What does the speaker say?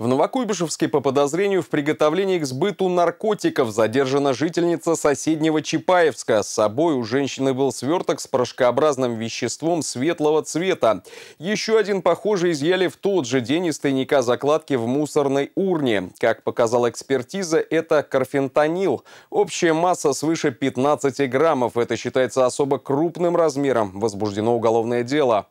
В Новокуйбышевске по подозрению в приготовлении к сбыту наркотиков задержана жительница соседнего Чапаевска. С собой у женщины был сверток с порошкообразным веществом светлого цвета. Еще один похожий изъяли в тот же день из тайника закладки в мусорной урне. Как показала экспертиза, это карфентанил. Общая масса свыше 15 граммов. Это считается особо крупным размером. Возбуждено уголовное дело.